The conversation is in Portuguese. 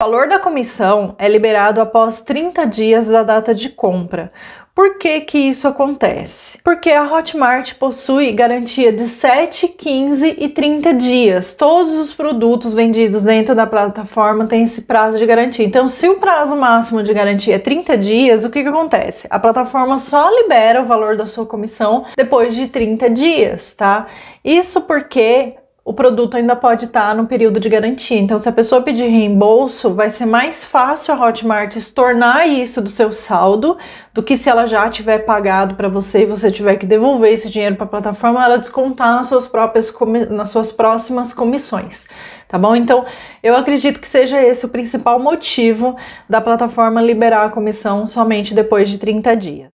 O valor da comissão é liberado após 30 dias da data de compra. Por que, que isso acontece? Porque a Hotmart possui garantia de 7, 15 e 30 dias. Todos os produtos vendidos dentro da plataforma têm esse prazo de garantia. Então, se o prazo máximo de garantia é 30 dias, o que, que acontece? A plataforma só libera o valor da sua comissão depois de 30 dias, tá? Isso porque o produto ainda pode estar tá no período de garantia. Então, se a pessoa pedir reembolso, vai ser mais fácil a Hotmart estornar isso do seu saldo do que se ela já tiver pagado para você e você tiver que devolver esse dinheiro para a plataforma, ela descontar nas suas próprias nas suas próximas comissões, tá bom? Então, eu acredito que seja esse o principal motivo da plataforma liberar a comissão somente depois de 30 dias.